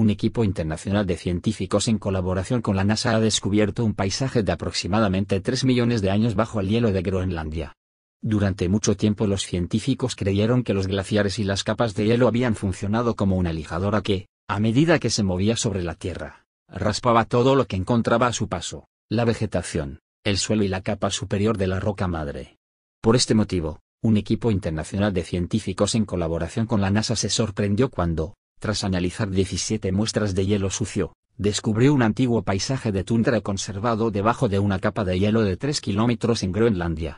un equipo internacional de científicos en colaboración con la NASA ha descubierto un paisaje de aproximadamente 3 millones de años bajo el hielo de Groenlandia. Durante mucho tiempo los científicos creyeron que los glaciares y las capas de hielo habían funcionado como una lijadora que, a medida que se movía sobre la Tierra, raspaba todo lo que encontraba a su paso, la vegetación, el suelo y la capa superior de la roca madre. Por este motivo, un equipo internacional de científicos en colaboración con la NASA se sorprendió cuando, tras analizar 17 muestras de hielo sucio, descubrió un antiguo paisaje de tundra conservado debajo de una capa de hielo de 3 kilómetros en Groenlandia.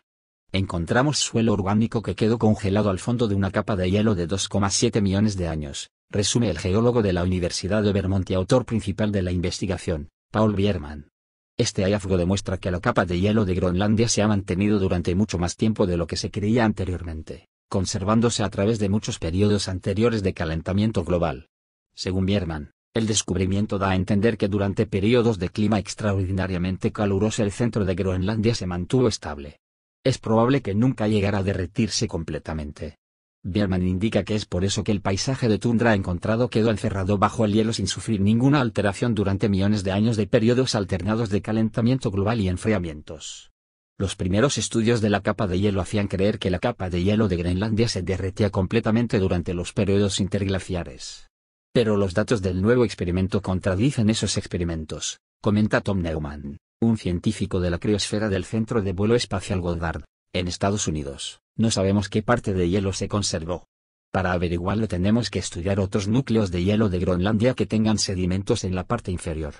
Encontramos suelo orgánico que quedó congelado al fondo de una capa de hielo de 2,7 millones de años, resume el geólogo de la Universidad de Vermont y autor principal de la investigación, Paul Bierman. Este hallazgo demuestra que la capa de hielo de Groenlandia se ha mantenido durante mucho más tiempo de lo que se creía anteriormente conservándose a través de muchos periodos anteriores de calentamiento global. Según Bierman, el descubrimiento da a entender que durante periodos de clima extraordinariamente caluroso el centro de Groenlandia se mantuvo estable. Es probable que nunca llegara a derretirse completamente. Bierman indica que es por eso que el paisaje de tundra encontrado quedó encerrado bajo el hielo sin sufrir ninguna alteración durante millones de años de periodos alternados de calentamiento global y enfriamientos. Los primeros estudios de la capa de hielo hacían creer que la capa de hielo de Groenlandia se derretía completamente durante los periodos interglaciares. Pero los datos del nuevo experimento contradicen esos experimentos, comenta Tom Neumann, un científico de la criosfera del Centro de Vuelo Espacial Goddard, en Estados Unidos. No sabemos qué parte de hielo se conservó. Para averiguarlo tenemos que estudiar otros núcleos de hielo de Groenlandia que tengan sedimentos en la parte inferior.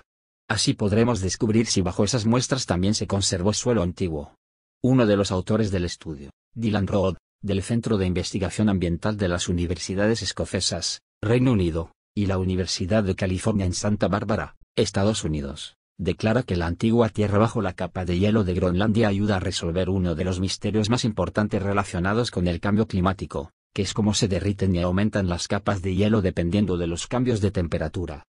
Así podremos descubrir si bajo esas muestras también se conservó suelo antiguo. Uno de los autores del estudio, Dylan Rod, del Centro de Investigación Ambiental de las Universidades Escocesas, Reino Unido, y la Universidad de California en Santa Bárbara, Estados Unidos, declara que la antigua Tierra bajo la capa de hielo de Groenlandia ayuda a resolver uno de los misterios más importantes relacionados con el cambio climático, que es cómo se derriten y aumentan las capas de hielo dependiendo de los cambios de temperatura.